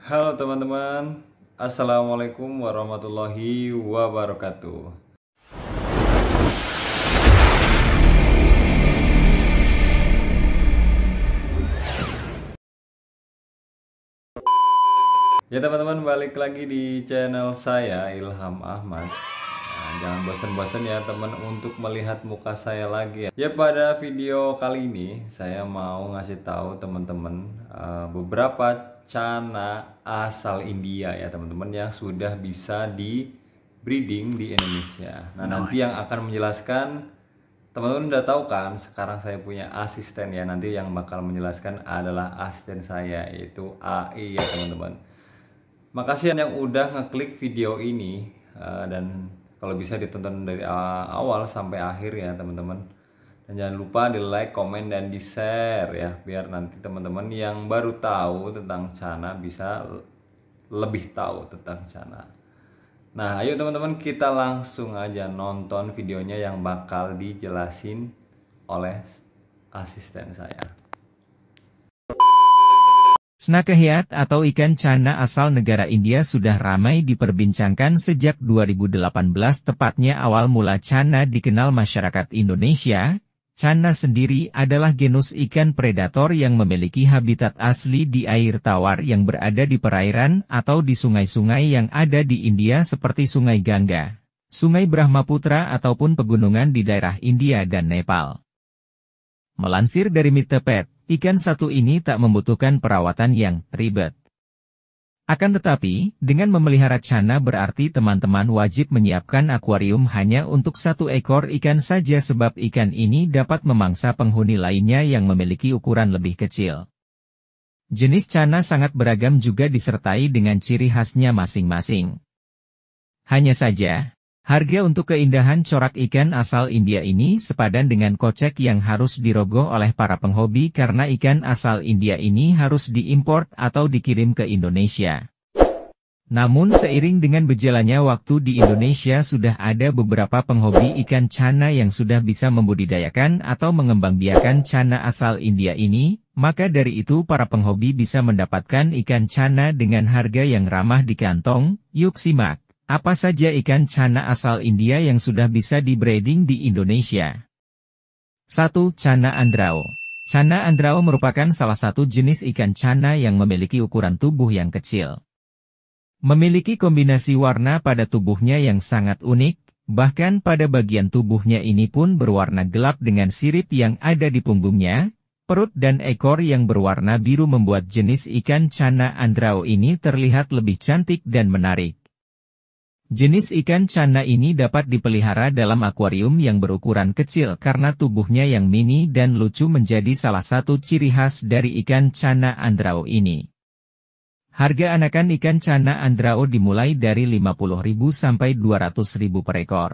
Halo teman-teman, Assalamualaikum warahmatullahi wabarakatuh. Ya teman-teman, balik lagi di channel saya Ilham Ahmad. Nah, jangan bosan-bosan ya teman untuk melihat muka saya lagi ya. Ya pada video kali ini saya mau ngasih tahu teman-teman uh, beberapa cana asal India ya teman-teman yang sudah bisa di breeding di Indonesia. Nah, nice. nanti yang akan menjelaskan teman-teman udah tahu kan sekarang saya punya asisten ya nanti yang bakal menjelaskan adalah asisten saya yaitu AI ya teman-teman makasih yang udah ngeklik video ini eh, dan kalau bisa ditonton dari awal sampai akhir ya teman-teman dan jangan lupa di like, komen, dan di share ya. Biar nanti teman-teman yang baru tahu tentang Cana bisa lebih tahu tentang Cana. Nah ayo teman-teman kita langsung aja nonton videonya yang bakal dijelasin oleh asisten saya. Snakehead atau ikan cana asal negara India sudah ramai diperbincangkan sejak 2018 tepatnya awal mula cana dikenal masyarakat Indonesia, Channa sendiri adalah genus ikan predator yang memiliki habitat asli di air tawar yang berada di perairan atau di sungai-sungai yang ada di India seperti Sungai Gangga, Sungai Brahmaputra ataupun pegunungan di daerah India dan Nepal. Melansir dari Mitepet, ikan satu ini tak membutuhkan perawatan yang ribet. Akan tetapi, dengan memelihara cana berarti teman-teman wajib menyiapkan akuarium hanya untuk satu ekor ikan saja sebab ikan ini dapat memangsa penghuni lainnya yang memiliki ukuran lebih kecil. Jenis cana sangat beragam juga disertai dengan ciri khasnya masing-masing. Hanya saja, Harga untuk keindahan corak ikan asal India ini sepadan dengan kocek yang harus dirogoh oleh para penghobi karena ikan asal India ini harus diimpor atau dikirim ke Indonesia. Namun seiring dengan berjalannya waktu di Indonesia sudah ada beberapa penghobi ikan cana yang sudah bisa membudidayakan atau mengembangbiakan cana asal India ini, maka dari itu para penghobi bisa mendapatkan ikan cana dengan harga yang ramah di kantong, yuk simak. Apa saja ikan cana asal India yang sudah bisa dibreeding di Indonesia? 1. Cana Andrao Cana Andrao merupakan salah satu jenis ikan cana yang memiliki ukuran tubuh yang kecil. Memiliki kombinasi warna pada tubuhnya yang sangat unik, bahkan pada bagian tubuhnya ini pun berwarna gelap dengan sirip yang ada di punggungnya, perut dan ekor yang berwarna biru membuat jenis ikan cana Andrao ini terlihat lebih cantik dan menarik. Jenis ikan cana ini dapat dipelihara dalam akuarium yang berukuran kecil karena tubuhnya yang mini dan lucu menjadi salah satu ciri khas dari ikan cana andrao ini. Harga anakan ikan cana andrao dimulai dari 50.000 sampai 200.000 per ekor.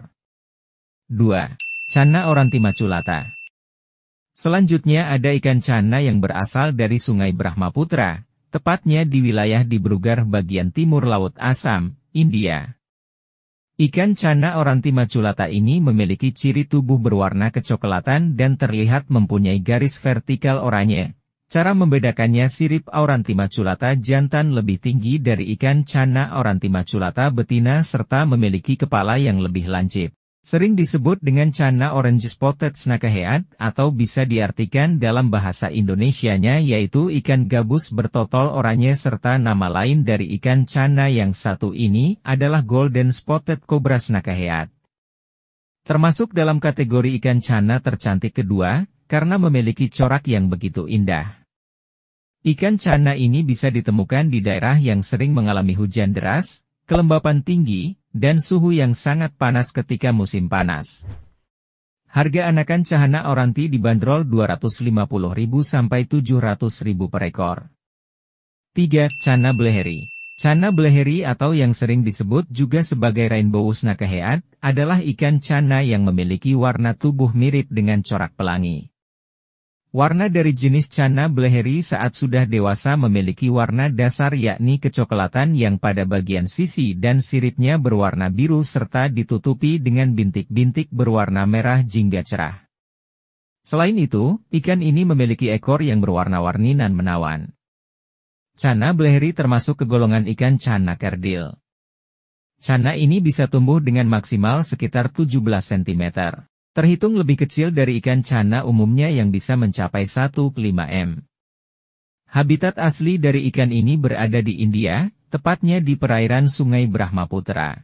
2. Cana orantimaculata Selanjutnya ada ikan cana yang berasal dari Sungai Brahmaputra, tepatnya di wilayah di Brugar bagian timur Laut Asam, India. Ikan cana orantima culata ini memiliki ciri tubuh berwarna kecoklatan dan terlihat mempunyai garis vertikal oranye. Cara membedakannya sirip aurantima culata jantan lebih tinggi dari ikan cana aurantima culata betina serta memiliki kepala yang lebih lancip. Sering disebut dengan channa orange spotted snakehead atau bisa diartikan dalam bahasa Indonesianya yaitu ikan gabus bertotol oranye serta nama lain dari ikan Chana yang satu ini adalah golden spotted cobra snakehead. Termasuk dalam kategori ikan Chana tercantik kedua, karena memiliki corak yang begitu indah. Ikan cana ini bisa ditemukan di daerah yang sering mengalami hujan deras, kelembapan tinggi, dan suhu yang sangat panas ketika musim panas. Harga anakan cahana oranti dibanderol 250.000 sampai 700.000 per ekor. 3. Cana Bleheri Cana Bleheri atau yang sering disebut juga sebagai Rainbow Usna adalah ikan cana yang memiliki warna tubuh mirip dengan corak pelangi. Warna dari jenis Cana Bleheri saat sudah dewasa memiliki warna dasar yakni kecoklatan yang pada bagian sisi dan siripnya berwarna biru serta ditutupi dengan bintik-bintik berwarna merah jingga cerah. Selain itu, ikan ini memiliki ekor yang berwarna-warni nan menawan. Cana Bleheri termasuk kegolongan ikan Cana Kerdil. Cana ini bisa tumbuh dengan maksimal sekitar 17 cm terhitung lebih kecil dari ikan cana umumnya yang bisa mencapai 1,5 m. Habitat asli dari ikan ini berada di India, tepatnya di perairan Sungai Brahmaputra.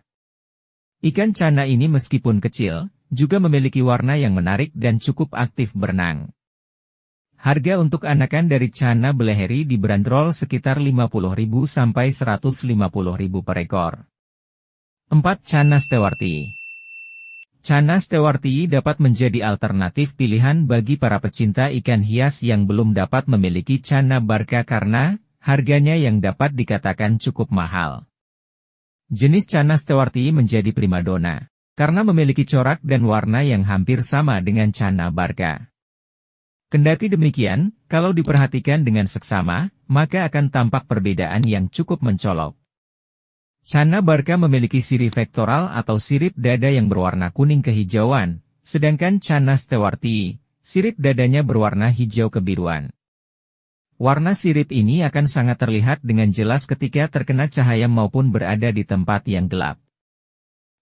Ikan cana ini meskipun kecil, juga memiliki warna yang menarik dan cukup aktif berenang. Harga untuk anakan dari cana beleheri diberandrol sekitar 50.000 sampai 150.000 per ekor. 4. Cana Stewarti Chana Stewarti dapat menjadi alternatif pilihan bagi para pecinta ikan hias yang belum dapat memiliki cana Barca karena harganya yang dapat dikatakan cukup mahal. Jenis Chana Stewarti menjadi primadona karena memiliki corak dan warna yang hampir sama dengan cana Barca. Kendati demikian, kalau diperhatikan dengan seksama, maka akan tampak perbedaan yang cukup mencolok. Chana Barca memiliki sirip vektoral atau sirip dada yang berwarna kuning kehijauan, sedangkan Chana Stewarti, sirip dadanya berwarna hijau kebiruan. Warna sirip ini akan sangat terlihat dengan jelas ketika terkena cahaya maupun berada di tempat yang gelap.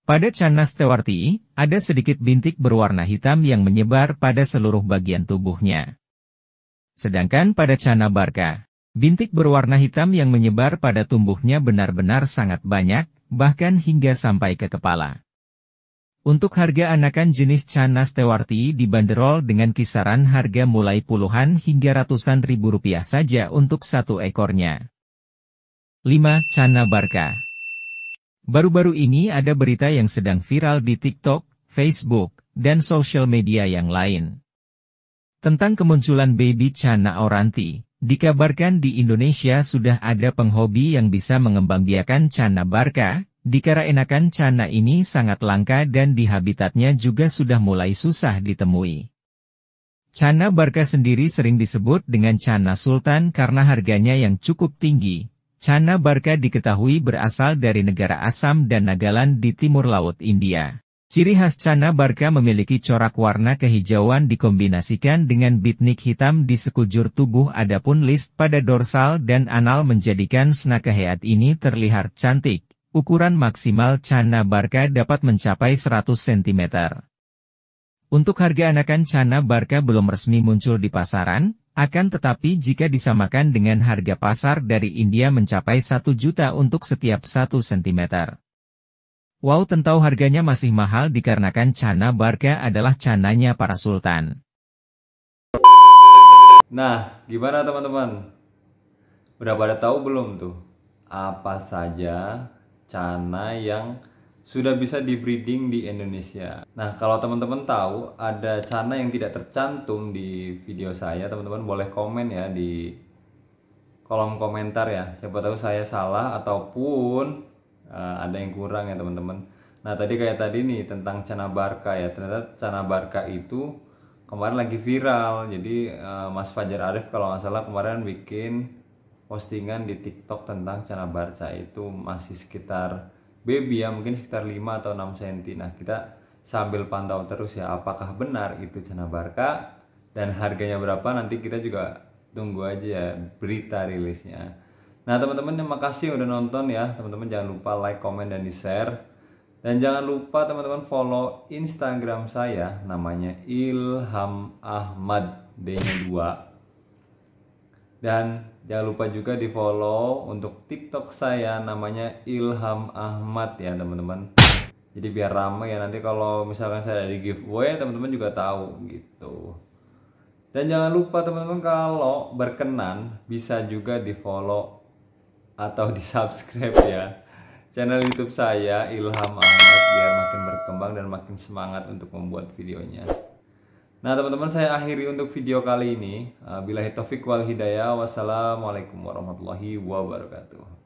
Pada Chana Stewarti, ada sedikit bintik berwarna hitam yang menyebar pada seluruh bagian tubuhnya. Sedangkan pada Chana Barca, Bintik berwarna hitam yang menyebar pada tumbuhnya benar-benar sangat banyak, bahkan hingga sampai ke kepala. Untuk harga anakan jenis Chana Stewarti dibanderol dengan kisaran harga mulai puluhan hingga ratusan ribu rupiah saja untuk satu ekornya. 5. Chana Barca Baru-baru ini ada berita yang sedang viral di TikTok, Facebook, dan social media yang lain. Tentang kemunculan baby Chana Oranti, Dikabarkan di Indonesia sudah ada penghobi yang bisa mengembangbiakan cana barka, dikarenakan cana ini sangat langka dan di habitatnya juga sudah mulai susah ditemui. Cana barka sendiri sering disebut dengan cana sultan karena harganya yang cukup tinggi. Cana barka diketahui berasal dari negara Assam dan Nagaland di timur laut India. Ciri khas Cana barka memiliki corak warna kehijauan dikombinasikan dengan bitnik hitam di sekujur tubuh adapun list pada dorsal dan anal menjadikan head ini terlihat cantik. Ukuran maksimal Cana barka dapat mencapai 100 cm. Untuk harga anakan Cana barka belum resmi muncul di pasaran, akan tetapi jika disamakan dengan harga pasar dari India mencapai 1 juta untuk setiap 1 cm. Wow tentau harganya masih mahal dikarenakan cana barga adalah cananya para sultan. Nah, gimana teman-teman? Udah pada tahu belum tuh? Apa saja cana yang sudah bisa di breeding di Indonesia? Nah, kalau teman-teman tahu ada cana yang tidak tercantum di video saya, teman-teman boleh komen ya di kolom komentar ya. Siapa tahu saya salah ataupun uh, ada yang kurang ya teman-teman nah tadi kayak tadi nih tentang Cana Barca ya ternyata Cana Barca itu kemarin lagi viral jadi uh, Mas Fajar Arif kalau nggak salah kemarin bikin postingan di TikTok tentang Cana Barca itu masih sekitar baby ya mungkin sekitar 5 atau 6 cm nah kita sambil pantau terus ya apakah benar itu Cana Barca dan harganya berapa nanti kita juga tunggu aja ya berita rilisnya Nah teman-teman terima kasih udah nonton ya Teman-teman jangan lupa like, komen, dan di share Dan jangan lupa teman-teman follow Instagram saya Namanya Ilham Ahmad D nya 2 Dan jangan lupa juga di follow untuk TikTok saya Namanya Ilham Ahmad ya teman-teman Jadi biar ramai ya nanti kalau misalkan saya ada di giveaway teman-teman juga tahu gitu dan jangan lupa teman-teman kalau berkenan bisa juga di follow atau di subscribe ya channel YouTube saya Ilham Ahmad biar makin berkembang dan makin semangat untuk membuat videonya. Nah teman-teman saya akhiri untuk video kali ini. Bila hitafiq wal hidayah. Wassalamualaikum warahmatullahi wabarakatuh.